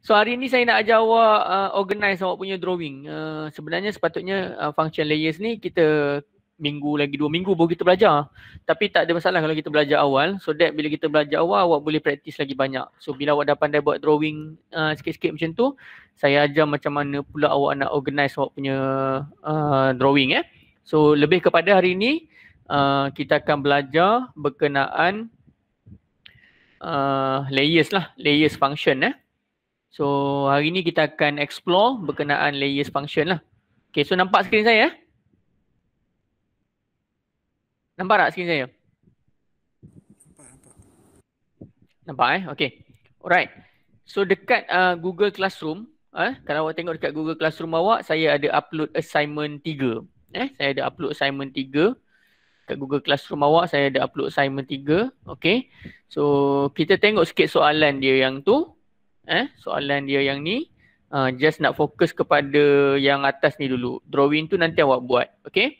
So hari ni saya nak ajar awak uh, organize awak punya drawing. Uh, sebenarnya sepatutnya uh, function layers ni kita minggu lagi dua minggu baru kita belajar. Tapi tak ada masalah kalau kita belajar awal. So that bila kita belajar awal awak boleh practice lagi banyak. So bila awak dah pandai buat drawing uh, sikit-sikit macam tu, saya ajar macam mana pula awak nak organize awak punya uh, drawing eh. So lebih kepada hari ni uh, kita akan belajar berkenaan uh, layers lah, layers function eh. So hari ni kita akan explore berkenaan layers function lah. Okay so nampak skrin saya? Eh? Nampak tak skrin saya? Nampak eh? Okay. Alright. So dekat uh, Google Classroom, eh, kalau awak tengok dekat Google Classroom awak, saya ada upload assignment 3. Eh, saya ada upload assignment 3. Dekat Google Classroom awak, saya ada upload assignment 3. Okay. So kita tengok sikit soalan dia yang tu eh soalan dia yang ni uh, just nak fokus kepada yang atas ni dulu drawing tu nanti awak buat okey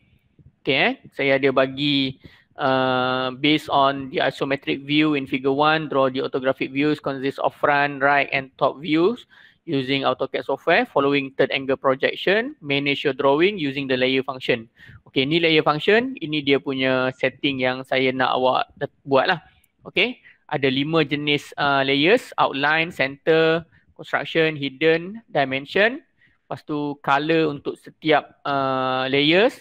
okey eh saya ada bagi uh, based on the isometric view in figure 1 draw the orthographic views consist of front right and top views using AutoCAD software following third angle projection manage your drawing using the layer function Okay, ni layer function ini dia punya setting yang saya nak awak buatlah okay? ada lima jenis uh, layers outline, center, construction, hidden, dimension. Lepas tu color untuk setiap uh, layers,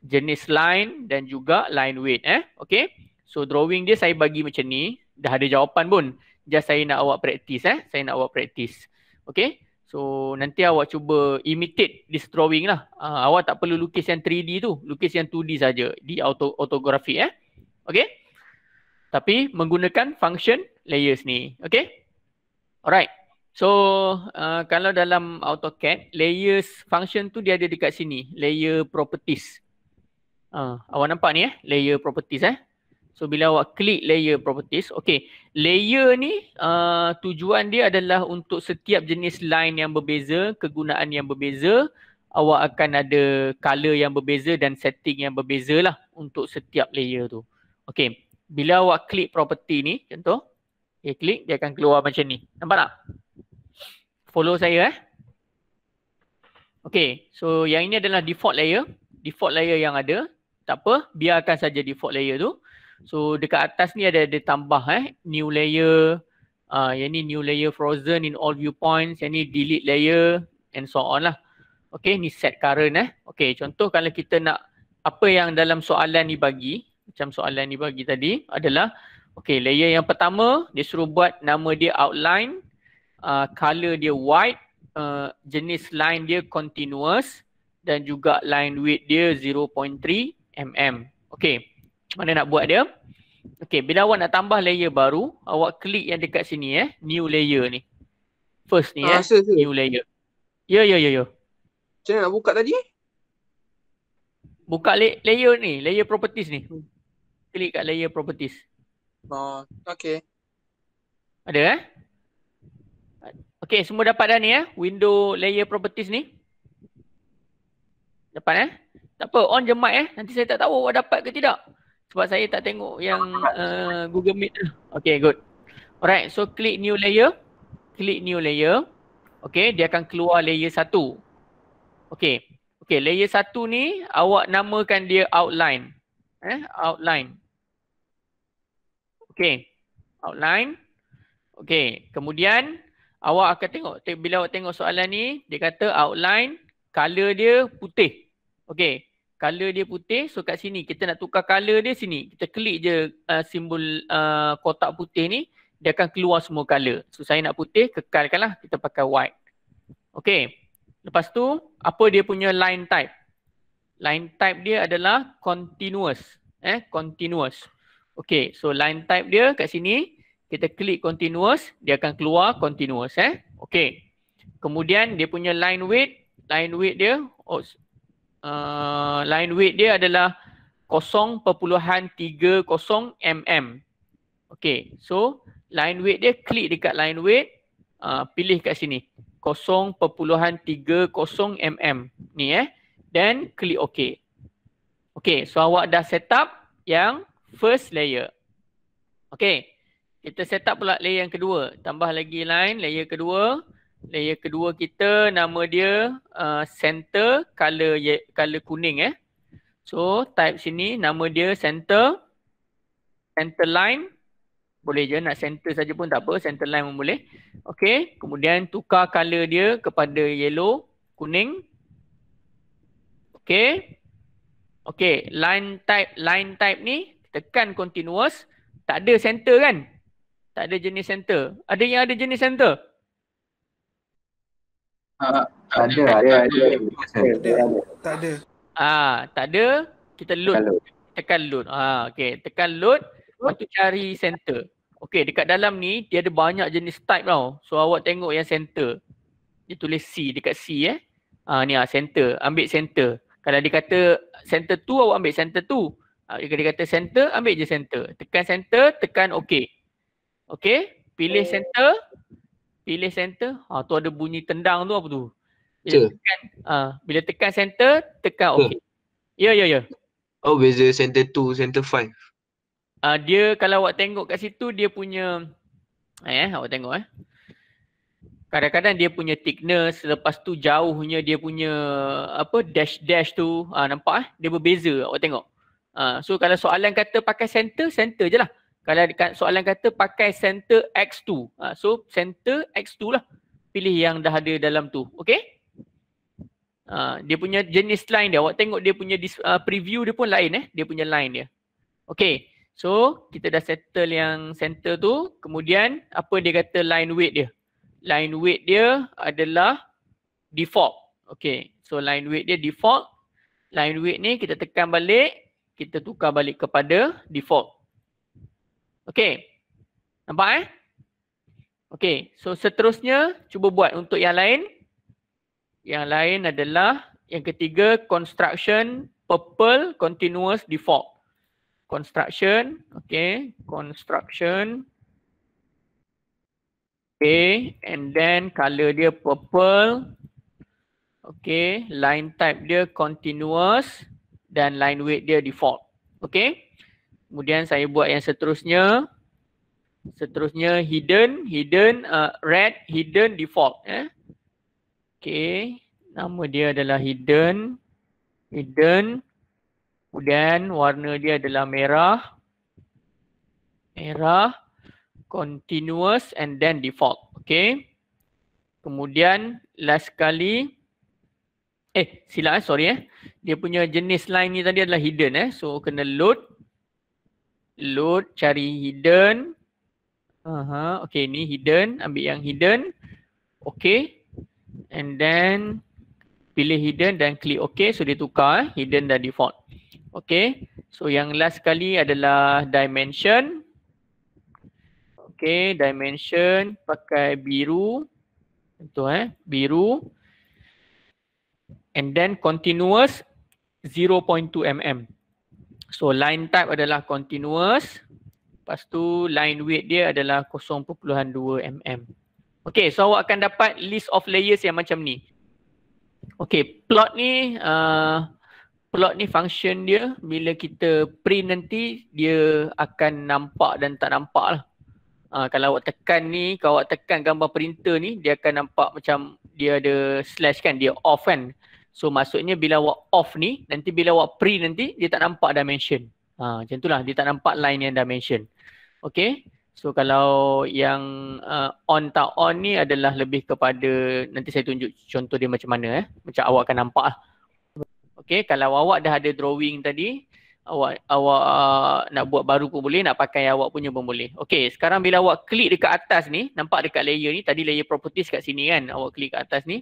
jenis line dan juga line weight eh. Okay. So drawing dia saya bagi macam ni. Dah ada jawapan pun. Just saya nak awak practice eh. Saya nak awak practice. Okay. So nanti awak cuba imitate this drawing lah. Uh, awak tak perlu lukis yang 3D tu. Lukis yang 2D saja di auto autografi. eh. Okay tapi menggunakan function layers ni. Okay. Alright. So uh, kalau dalam AutoCAD, layers function tu dia ada dekat sini. Layer properties. Uh, awak nampak ni eh? Layer properties eh? So bila awak klik layer properties, okay. Layer ni uh, tujuan dia adalah untuk setiap jenis line yang berbeza, kegunaan yang berbeza, awak akan ada color yang berbeza dan setting yang berbeza lah untuk setiap layer tu. Okay bila awak klik property ni contoh eh, dia klik dia akan keluar macam ni nampak tak follow saya eh Okay, so yang ini adalah default layer default layer yang ada tak apa biarkan saja default layer tu so dekat atas ni ada ada tambah eh new layer ah uh, yang ni new layer frozen in all viewpoints yang ni delete layer and so on lah Okay, ni set current eh okey contoh kalau kita nak apa yang dalam soalan ni bagi macam soalan ni bagi tadi adalah okay layer yang pertama dia suruh buat nama dia outline uh, color dia white uh, jenis line dia continuous dan juga line width dia 0.3 mm okay mana nak buat dia okay bila awak nak tambah layer baru awak klik yang dekat sini eh new layer ni first ni ah, eh uh, new layer ya ya ya ya macam mana nak buka tadi eh? buka la- layer ni layer properties ni hmm klik kat layer properties. Oh, okay. Ada eh? Okay, semua dapat dah ni ya. Eh? Window layer properties ni. Dapat eh? Tak apa, on je mic eh. Nanti saya tak tahu awak dapat ke tidak. Sebab saya tak tengok yang uh, Google Meet. Okay, good. Alright, so klik new layer. Klik new layer. Okay, dia akan keluar layer satu. Okay. Okay, layer satu ni awak namakan dia outline eh outline okey outline okey kemudian awak akan tengok bila awak tengok soalan ni dia kata outline color dia putih okey color dia putih so kat sini kita nak tukar color dia sini kita klik je uh, simbol uh, kotak putih ni dia akan keluar semua color so saya nak putih kekalkanlah kita pakai white okey lepas tu apa dia punya line type line type dia adalah continuous eh continuous okey so line type dia kat sini kita klik continuous dia akan keluar continuous eh okey kemudian dia punya line width line width dia oh, uh, line width dia adalah 0.30 mm okey so line width dia klik dekat line width uh, pilih kat sini 0.30 mm ni eh then click OK. OK, so awak dah set up yang first layer. OK, kita set up pula layer yang kedua. Tambah lagi line, layer kedua. Layer kedua kita nama dia uh, center color, ye, color kuning eh. So, type sini nama dia center. Center line. Boleh je, nak center saja pun tak apa. Center line pun boleh. Okay, kemudian tukar color dia kepada yellow, kuning. Okay. Okay. Line type line type ni tekan continuous. Tak ada center kan? Tak ada jenis center. Ada yang ada jenis center? Uh, tak ada. Tak ada. Tak ada. Ah, tak ada. Kita load. Tekan load. Ah, okay. Tekan load. Lepas tu cari center. Okay. Dekat dalam ni dia ada banyak jenis type tau. So awak tengok yang center. Dia tulis C. Dekat C eh. Ah, ni ah center. Ambil center. Center. Kalau dia kata center tu awak ambil center tu. Ah, Jika dia kata center, ambil je center. Tekan center, tekan OK. OK, pilih hmm. center. Pilih center. Ha, tu ada bunyi tendang tu apa tu. Bila, tekan, ha, bila tekan center, tekan OK. Ya, ya, ya. Oh, beza center tu, center five. Uh, dia kalau awak tengok kat situ dia punya eh awak tengok eh kadang-kadang dia punya thickness lepas tu jauhnya dia punya apa dash dash tu ha, nampak eh dia berbeza awak tengok ha, so kalau soalan kata pakai center center je lah kalau soalan kata pakai center X2 ha, so center X2 lah pilih yang dah ada dalam tu okay ha, dia punya jenis line dia awak tengok dia punya dis, uh, preview dia pun lain eh dia punya line dia okay so kita dah settle yang center tu kemudian apa dia kata line weight dia line weight dia adalah default. Okay. So line weight dia default. Line weight ni kita tekan balik. Kita tukar balik kepada default. Okay. Nampak eh? Okay. So seterusnya cuba buat untuk yang lain. Yang lain adalah yang ketiga construction purple continuous default. Construction. Okay. Construction. Construction. Okay, and then color dia purple. Okay, line type dia continuous dan line weight dia default. Okay, kemudian saya buat yang seterusnya. Seterusnya hidden, hidden, uh, red, hidden, default. Eh? Okay, nama dia adalah hidden, hidden. Kemudian warna dia adalah merah. Merah continuous and then default. Okay. Kemudian last kali. Eh sila eh sorry eh. Dia punya jenis line ni tadi adalah hidden eh. So kena load. Load cari hidden. Aha, okay ni hidden. Ambil yang hidden. Okay. And then pilih hidden dan klik okay. So dia tukar eh. hidden dan default. Okay. So yang last kali adalah Dimension. Okay, dimension pakai biru. Contoh eh, biru. And then continuous 0.2 mm. So line type adalah continuous. Lepas tu line width dia adalah 0.2 mm. Okay, so awak akan dapat list of layers yang macam ni. Okay, plot ni, uh, plot ni function dia. Bila kita print nanti, dia akan nampak dan tak nampak lah. Uh, kalau awak tekan ni, kalau awak tekan gambar printer ni, dia akan nampak macam dia ada slash kan, dia off kan. So maksudnya bila awak off ni, nanti bila awak print nanti, dia tak nampak dimension. Ha, uh, macam itulah, dia tak nampak line yang dimension. Okay, so kalau yang uh, on tak on ni adalah lebih kepada, nanti saya tunjuk contoh dia macam mana eh. Macam awak akan nampak lah. Okay, kalau awak dah ada drawing tadi, awak awak uh, nak buat baru pun boleh, nak pakai yang awak punya pun boleh. Okey, sekarang bila awak klik dekat atas ni, nampak dekat layer ni, tadi layer properties kat sini kan, awak klik kat atas ni.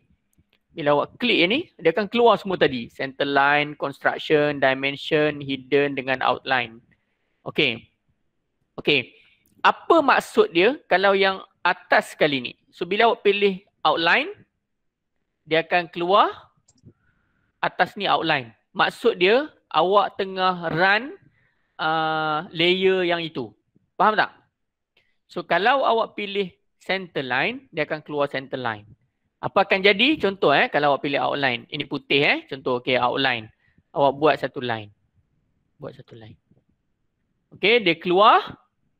Bila awak klik ni, dia akan keluar semua tadi. Center line, construction, dimension, hidden dengan outline. Okey. Okey. Apa maksud dia kalau yang atas sekali ni? So bila awak pilih outline, dia akan keluar atas ni outline. Maksud dia awak tengah run uh, layer yang itu. Faham tak? So kalau awak pilih center line, dia akan keluar center line. Apa akan jadi? Contoh eh, kalau awak pilih outline. Ini putih eh. Contoh okay, outline. Awak buat satu line. Buat satu line. Okay, dia keluar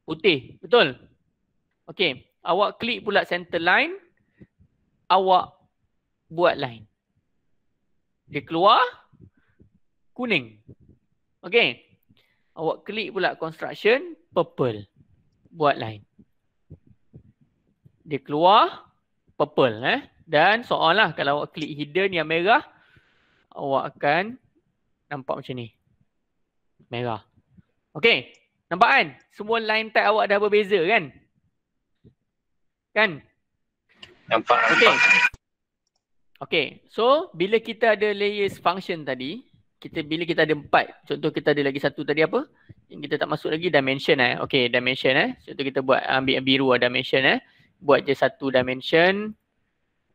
putih. Betul? Okay, awak klik pula center line. Awak buat line. Dia keluar kuning. Okay. Awak klik pula construction purple. Buat line. Dia keluar purple. Eh? Dan soal lah kalau awak klik hidden yang merah. Awak akan nampak macam ni. Merah. Okay. Nampak kan? Semua line tag awak dah berbeza kan? Kan? Nampak. Okay. Okay. So bila kita ada layers function tadi kita bila kita ada empat contoh kita ada lagi satu tadi apa yang kita tak masuk lagi dimension eh okey dimension eh contoh kita buat ambil yang biru ada ah, dimension eh buat je satu dimension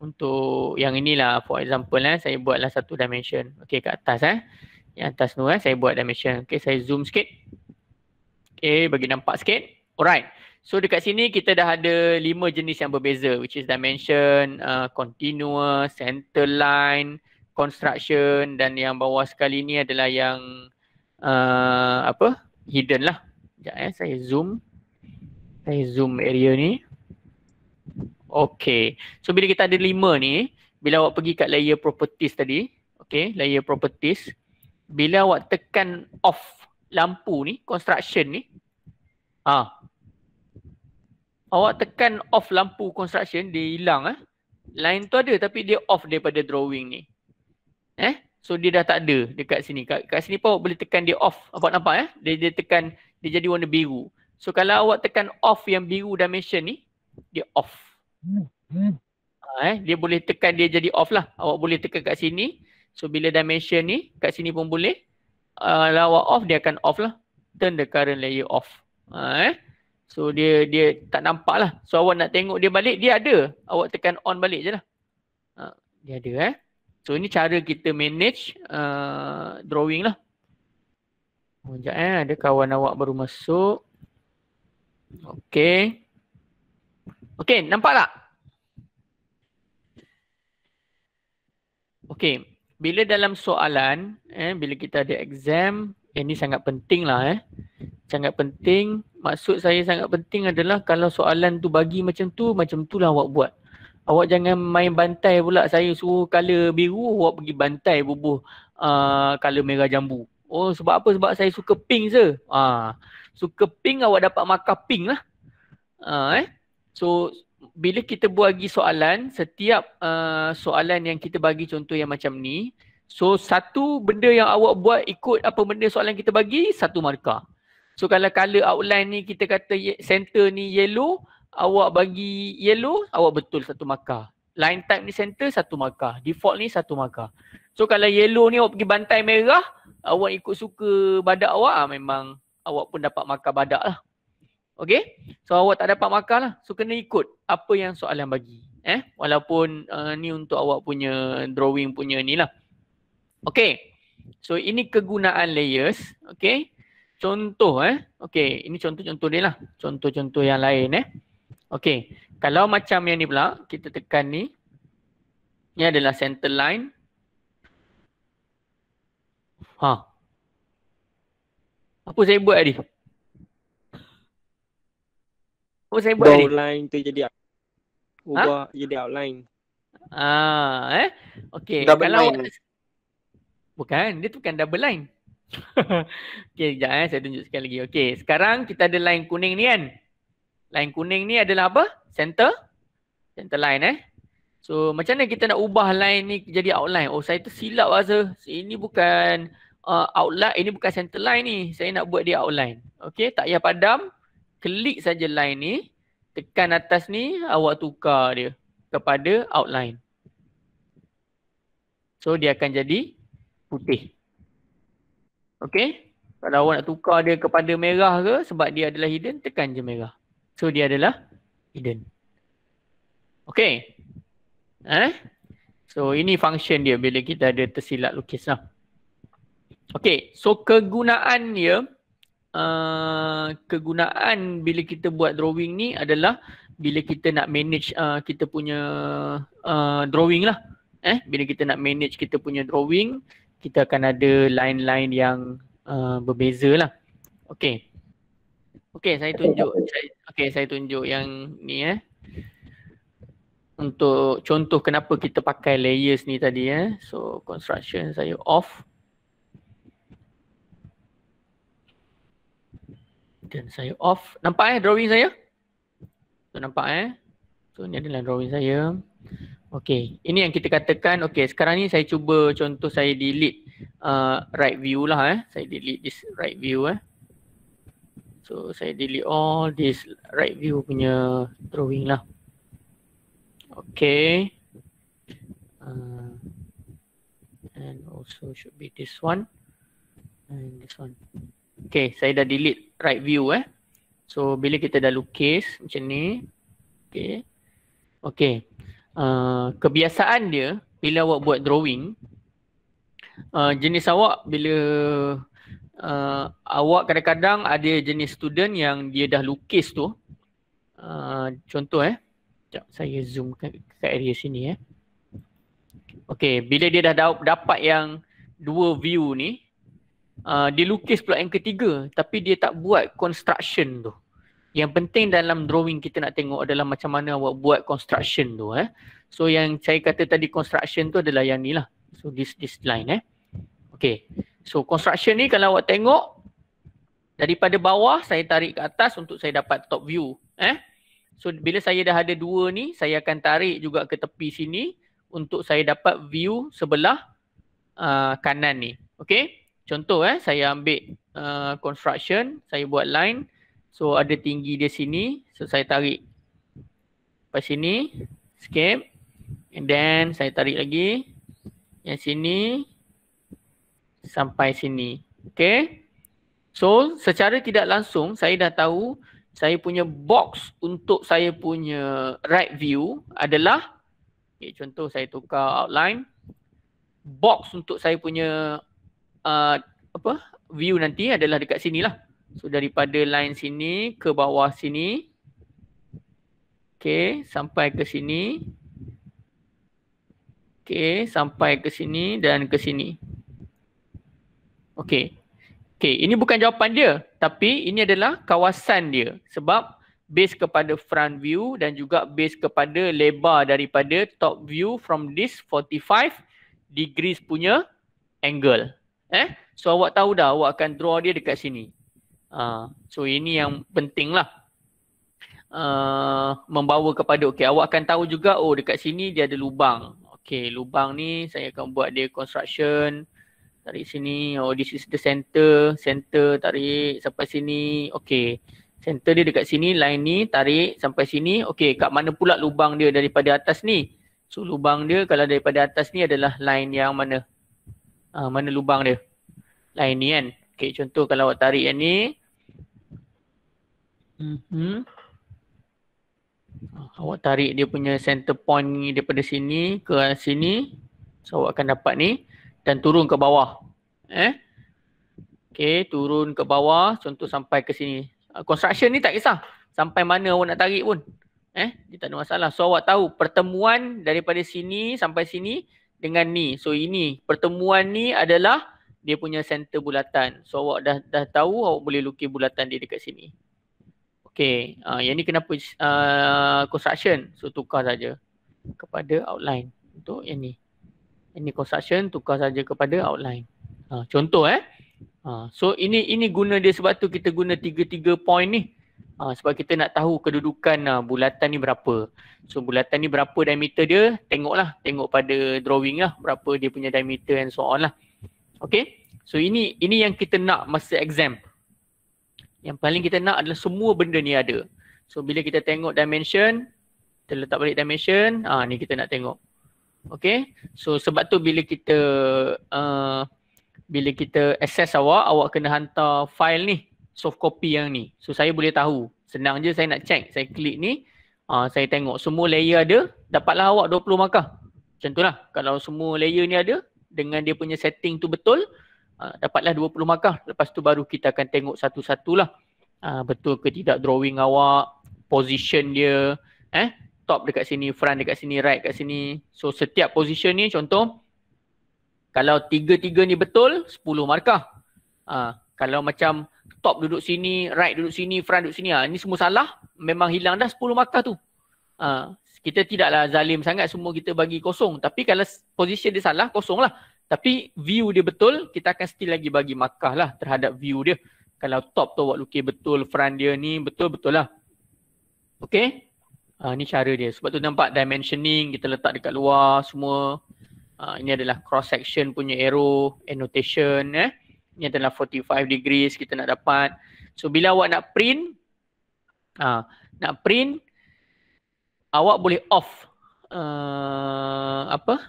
untuk yang inilah for example eh saya buatlah satu dimension okey kat atas eh yang atas tu eh saya buat dimension okey saya zoom sikit okey bagi nampak sikit alright so dekat sini kita dah ada lima jenis yang berbeza which is dimension uh, continuous center line construction dan yang bawah sekali ni adalah yang uh, apa hidden lah. Sekejap eh saya zoom. Saya zoom area ni. Okay. So bila kita ada lima ni, bila awak pergi kat layer properties tadi, okay layer properties, bila awak tekan off lampu ni, construction ni, ah, awak tekan off lampu construction, dia hilang eh. Line tu ada tapi dia off daripada drawing ni eh so dia dah tak ada dekat sini kat, kat sini pun awak boleh tekan dia off awak nampak eh dia dia tekan dia jadi warna biru so kalau awak tekan off yang biru dimension ni dia off ha, eh dia boleh tekan dia jadi off lah awak boleh tekan kat sini so bila dimension ni kat sini pun boleh ah, kalau awak off dia akan off lah turn the current layer off ha, eh so dia dia tak nampak lah so awak nak tengok dia balik dia ada awak tekan on balik je lah ha, dia ada eh So ini cara kita manage uh, drawing lah. Sekejap eh, ada kawan awak baru masuk. Okay. Okay, nampak tak? Okay, bila dalam soalan, eh, bila kita ada exam, eh, ini sangat penting lah eh. Sangat penting, maksud saya sangat penting adalah kalau soalan tu bagi macam tu, macam tu lah awak buat. Awak jangan main bantai pula saya suruh color biru awak pergi bantai bubuh a uh, color merah jambu. Oh sebab apa? Sebab saya suka pink je. Ha. Uh, suka pink awak dapat markah pink lah. Ha uh, eh. So bila kita buat lagi soalan, setiap uh, soalan yang kita bagi contoh yang macam ni, so satu benda yang awak buat ikut apa benda soalan kita bagi, satu markah. So kalau color outline ni kita kata center ni yellow, awak bagi yellow, awak betul satu markah. Line type ni center satu markah. Default ni satu markah. So kalau yellow ni awak pergi bantai merah, awak ikut suka badak awak ah memang awak pun dapat markah badak lah. Okay? So awak tak dapat markah lah. So kena ikut apa yang soalan bagi. Eh? Walaupun uh, ni untuk awak punya drawing punya ni lah. Okay. So ini kegunaan layers. Okay. Contoh eh. Okay. Ini contoh-contoh dia lah. Contoh-contoh yang lain eh. Okey, kalau macam yang ni pula, kita tekan ni. Ni adalah center line. Ha. Apa saya buat tadi? Apa saya buat tadi? Outline tu jadi ha? ubah ha? jadi outline. Ah, eh. Okey, kalau line. Bukan, dia tu bukan double line. Okey, jangan. eh saya tunjuk sekali lagi. Okey, sekarang kita ada line kuning ni kan? Line kuning ni adalah apa? Center. Center line eh. So macam mana kita nak ubah line ni jadi outline? Oh saya tersilap rasa. Ini bukan uh, outline. Ini bukan center line ni. Saya nak buat dia outline. Okay tak payah padam. Klik saja line ni. Tekan atas ni awak tukar dia kepada outline. So dia akan jadi putih. Okay. Kalau awak nak tukar dia kepada merah ke sebab dia adalah hidden tekan je merah. So dia adalah hidden. Okay. Eh? So ini function dia bila kita ada tersilap lukis lah. Okay. So kegunaan dia. Uh, kegunaan bila kita buat drawing ni adalah bila kita nak manage uh, kita punya uh, drawing lah. Eh? Bila kita nak manage kita punya drawing kita akan ada line-line yang uh, berbeza lah. Okay. Okey, saya tunjuk. Okey, saya tunjuk yang ni eh. Untuk contoh kenapa kita pakai layers ni tadi eh. So, construction saya off. Dan saya off. Nampak eh drawing saya? So, nampak eh. So, ni adalah drawing saya. Okey, ini yang kita katakan. Okey, sekarang ni saya cuba contoh saya delete uh, right view lah eh. Saya delete this right view eh. So saya delete all this right view punya drawing lah. Okay. Uh, and also should be this one. And this one. Okay, saya dah delete right view eh. So bila kita dah lukis macam ni. Okay. Okay. Uh, kebiasaan dia bila awak buat drawing. Uh, jenis awak bila awak kadang-kadang ada jenis student yang dia dah lukis tu. Uh, contoh eh. Sekejap saya zoom ke, ke area sini eh. Okay bila dia dah dapat yang dua view ni. Uh, dia lukis pula yang ketiga tapi dia tak buat construction tu. Yang penting dalam drawing kita nak tengok adalah macam mana awak buat construction tu eh. So yang saya kata tadi construction tu adalah yang ni lah. So this this line eh. Okay. So construction ni kalau awak tengok daripada bawah saya tarik ke atas untuk saya dapat top view eh so bila saya dah ada dua ni saya akan tarik juga ke tepi sini untuk saya dapat view sebelah uh, kanan ni okey contoh eh saya ambil uh, construction saya buat line so ada tinggi dia sini so saya tarik pas sini escape and then saya tarik lagi yang sini sampai sini okey So secara tidak langsung saya dah tahu saya punya box untuk saya punya right view adalah okay, contoh saya tukar outline box untuk saya punya uh, apa view nanti adalah dekat sini lah. So daripada line sini ke bawah sini okay sampai ke sini okay sampai ke sini dan ke sini okay Okay, ini bukan jawapan dia tapi ini adalah kawasan dia sebab based kepada front view dan juga based kepada lebar daripada top view from this 45 degrees punya angle. Eh, so awak tahu dah awak akan draw dia dekat sini. Uh, so ini yang penting lah. Uh, membawa kepada, okay awak akan tahu juga oh dekat sini dia ada lubang. Okay lubang ni saya akan buat dia construction tarik sini oh this is the center center tarik sampai sini okay. center dia dekat sini line ni tarik sampai sini okay. kat mana pula lubang dia daripada atas ni so lubang dia kalau daripada atas ni adalah line yang mana uh, mana lubang dia line ni kan okey contoh kalau awak tarik yang ni mm-hmm. awak tarik dia punya center point ni daripada sini ke sini so awak akan dapat ni dan turun ke bawah. Eh? Okay, turun ke bawah. Contoh sampai ke sini. Ah, construction ni tak kisah. Sampai mana awak nak tarik pun. Eh? Dia tak ada masalah. So awak tahu pertemuan daripada sini sampai sini dengan ni. So ini pertemuan ni adalah dia punya center bulatan. So awak dah dah tahu awak boleh lukis bulatan dia dekat sini. Okay. Uh, ah, yang ni kenapa uh, ah, construction. So tukar saja kepada outline untuk yang ni ini construction tukar saja kepada outline. Ha, contoh eh. Ha, so ini ini guna dia sebab tu kita guna tiga-tiga point ni. Ha, sebab kita nak tahu kedudukan ha, bulatan ni berapa. So bulatan ni berapa diameter dia tengoklah. Tengok pada drawing lah berapa dia punya diameter and so on lah. Okay. So ini ini yang kita nak masa exam. Yang paling kita nak adalah semua benda ni ada. So bila kita tengok dimension, kita letak balik dimension, ha, ni kita nak tengok. Okay. So sebab tu bila kita uh, bila kita access awak, awak kena hantar file ni, soft copy yang ni. So saya boleh tahu. Senang je saya nak check. Saya klik ni, uh, saya tengok semua layer ada, dapatlah awak 20 markah. Macam tu lah. Kalau semua layer ni ada, dengan dia punya setting tu betul, uh, dapatlah 20 markah. Lepas tu baru kita akan tengok satu-satulah. Uh, betul ke tidak drawing awak, position dia, eh top dekat sini, front dekat sini, right dekat sini. So setiap position ni contoh kalau tiga-tiga ni betul, sepuluh markah. Ha, kalau macam top duduk sini, right duduk sini, front duduk sini, ha, ni semua salah, memang hilang dah sepuluh markah tu. Ha, kita tidaklah zalim sangat semua kita bagi kosong. Tapi kalau position dia salah, kosong lah. Tapi view dia betul, kita akan still lagi bagi markah lah terhadap view dia. Kalau top tu buat lukis betul, front dia ni betul-betul lah. Okay? Uh, ah, ini cara dia. Sebab tu nampak dimensioning kita letak dekat luar semua. Uh, ini adalah cross section punya arrow annotation eh. Ini adalah 45 degrees kita nak dapat. So bila awak nak print uh, nak print awak boleh off uh, apa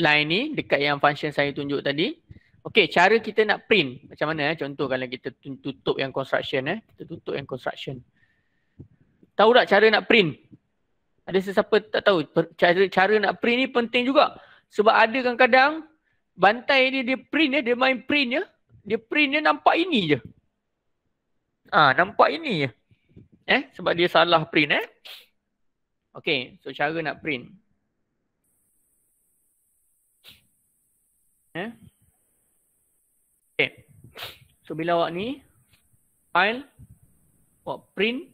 line ni dekat yang function saya tunjuk tadi. Okay, cara kita nak print macam mana eh? Contoh kalau kita tutup yang construction eh, kita tutup yang construction. Tahu tak cara nak print? ada sesiapa tak tahu cara cara nak print ni penting juga sebab ada kadang-kadang bantai dia dia print ya dia main print ya dia print dia nampak ini je ah ha, nampak ini je eh sebab dia salah print eh Okay, so cara nak print eh okay. so bila awak ni file awak print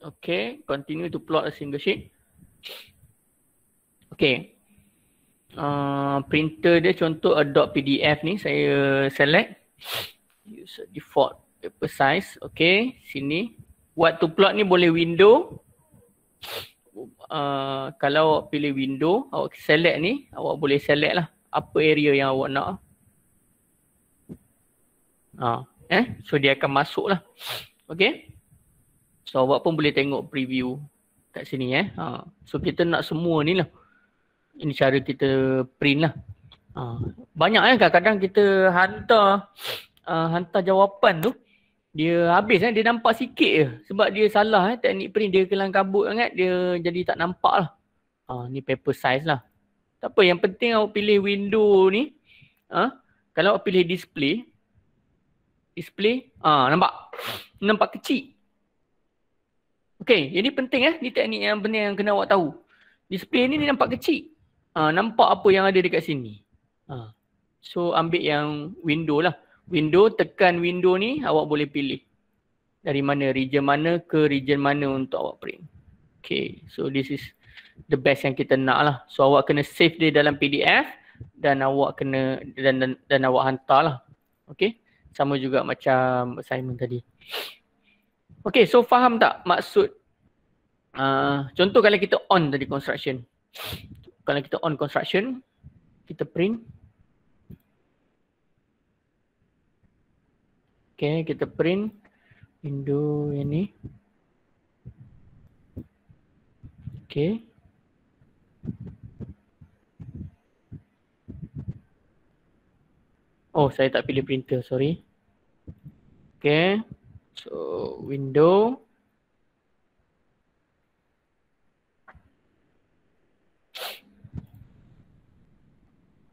Okay, continue to plot a single sheet. Okay. Uh, printer dia contoh Adobe PDF ni saya select use default paper size okay sini buat to plot ni boleh window uh, kalau awak pilih window awak select ni awak boleh select lah apa area yang awak nak uh, eh so dia akan masuk lah okay So awak pun boleh tengok preview kat sini eh. Ha. So kita nak semua ni lah. Ini cara kita print lah. Ha. Banyak eh kadang-kadang kita hantar uh, hantar jawapan tu. Dia habis eh. Dia nampak sikit je. Sebab dia salah eh. Teknik print dia kelang kabut sangat. Dia jadi tak nampak lah. Ha. Ni paper size lah. Tak apa. Yang penting awak pilih window ni. Ha. Kalau awak pilih display. Display. Ha. Nampak? Nampak kecil. Okay, ini penting eh. Ini teknik yang benar yang kena awak tahu. Display ni, ni nampak kecil. Ha, nampak apa yang ada dekat sini. Ha. So, ambil yang window lah. Window, tekan window ni awak boleh pilih. Dari mana, region mana ke region mana untuk awak print. Okay, so this is the best yang kita nak lah. So, awak kena save dia dalam PDF dan awak kena dan dan, dan awak hantar lah. Okay, sama juga macam assignment tadi. Okay so faham tak maksud uh, contoh kalau kita on tadi construction. Kalau kita on construction, kita print. Okay kita print window yang ni. Okay. Oh saya tak pilih printer sorry. Okay. So window.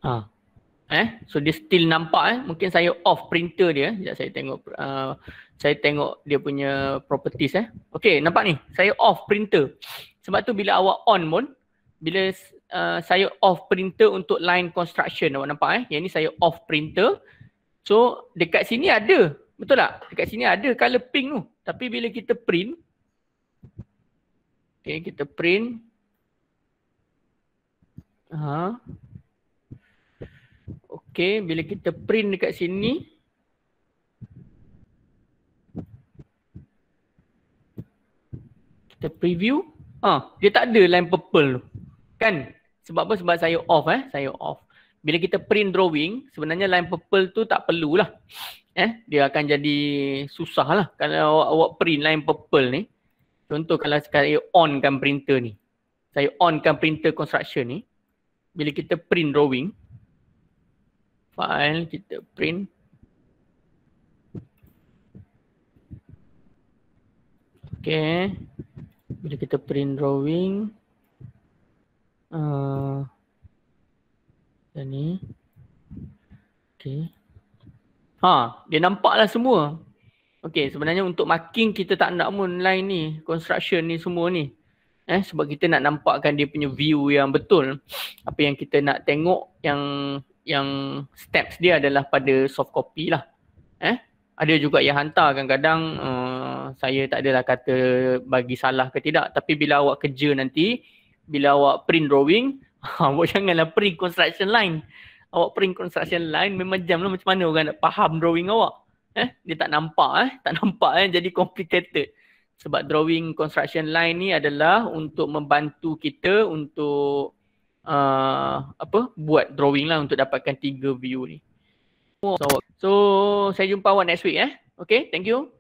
Ah. Eh, so dia still nampak eh. Mungkin saya off printer dia. Sekejap saya tengok uh, saya tengok dia punya properties eh. Okay, nampak ni. Saya off printer. Sebab tu bila awak on pun bila uh, saya off printer untuk line construction awak nampak eh. Yang ni saya off printer. So dekat sini ada Betul tak? Dekat sini ada color pink tu. Tapi bila kita print Okay, kita print ha. Okay, bila kita print dekat sini Kita preview ha. Dia tak ada line purple tu. Kan? Sebab apa? Sebab saya off eh. Saya off. Bila kita print drawing, sebenarnya line purple tu tak perlulah eh dia akan jadi susah lah kalau awak, awak print line purple ni contoh kalau sekali onkan printer ni saya onkan printer construction ni bila kita print drawing file kita print okey bila kita print drawing uh, dan ni okey Ha, dia nampaklah semua. Okey, sebenarnya untuk marking kita tak nak pun line ni, construction ni semua ni. Eh, sebab kita nak nampakkan dia punya view yang betul. Apa yang kita nak tengok yang yang steps dia adalah pada soft copy lah. Eh, ada juga yang hantar kadang-kadang uh, saya tak adalah kata bagi salah ke tidak. Tapi bila awak kerja nanti, bila awak print drawing, awak janganlah print construction line awak print construction line memang jam lah macam mana orang nak faham drawing awak eh dia tak nampak eh tak nampak eh jadi complicated sebab drawing construction line ni adalah untuk membantu kita untuk uh, apa buat drawing lah untuk dapatkan tiga view ni so, saya jumpa awak next week eh okay thank you